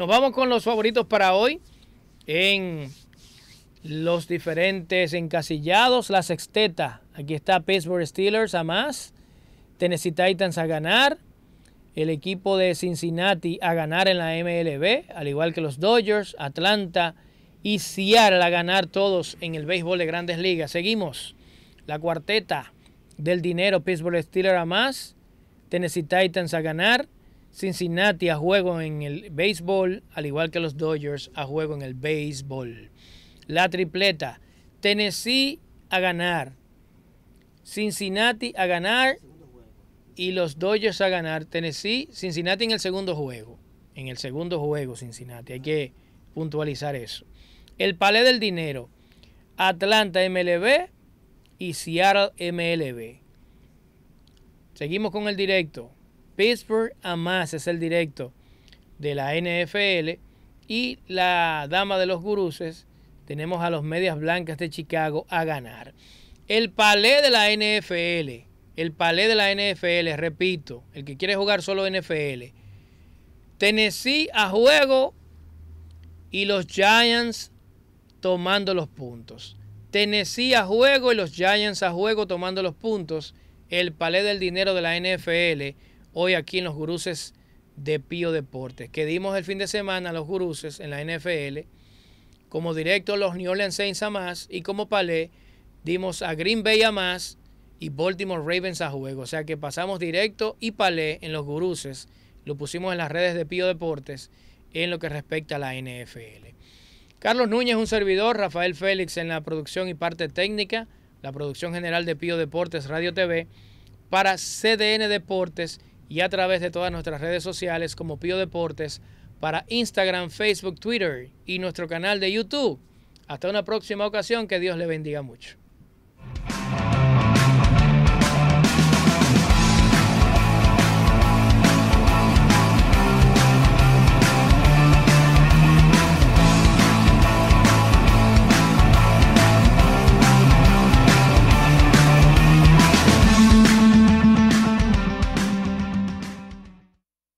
Nos vamos con los favoritos para hoy en los diferentes encasillados, la sexteta. Aquí está Pittsburgh Steelers a más, Tennessee Titans a ganar, el equipo de Cincinnati a ganar en la MLB, al igual que los Dodgers, Atlanta y Seattle a ganar todos en el béisbol de grandes ligas. Seguimos. La cuarteta del dinero, Pittsburgh Steelers a más, Tennessee Titans a ganar, Cincinnati a juego en el béisbol, al igual que los Dodgers a juego en el béisbol. La tripleta, Tennessee a ganar, Cincinnati a ganar y los Dodgers a ganar. Tennessee, Cincinnati en el segundo juego. En el segundo juego, Cincinnati. Hay que puntualizar eso. El palé del dinero. Atlanta MLB y Seattle MLB. Seguimos con el directo. Pittsburgh más, es el directo de la NFL. Y la dama de los guruses, tenemos a los medias blancas de Chicago a ganar. El palé de la NFL, el palé de la NFL, repito, el que quiere jugar solo NFL. Tennessee a juego y los Giants tomando los puntos. Tennessee a juego y los Giants a juego tomando los puntos. El palé del dinero de la NFL hoy aquí en los guruses de Pío Deportes, que dimos el fin de semana a los guruses en la NFL, como directo los New Orleans Saints a más y como palé dimos a Green Bay a más y Baltimore Ravens a juego. O sea que pasamos directo y palé en los guruses, lo pusimos en las redes de Pío Deportes en lo que respecta a la NFL. Carlos Núñez, un servidor, Rafael Félix en la producción y parte técnica, la producción general de Pío Deportes Radio TV, para CDN Deportes y a través de todas nuestras redes sociales como Pío Deportes para Instagram, Facebook, Twitter y nuestro canal de YouTube. Hasta una próxima ocasión, que Dios le bendiga mucho.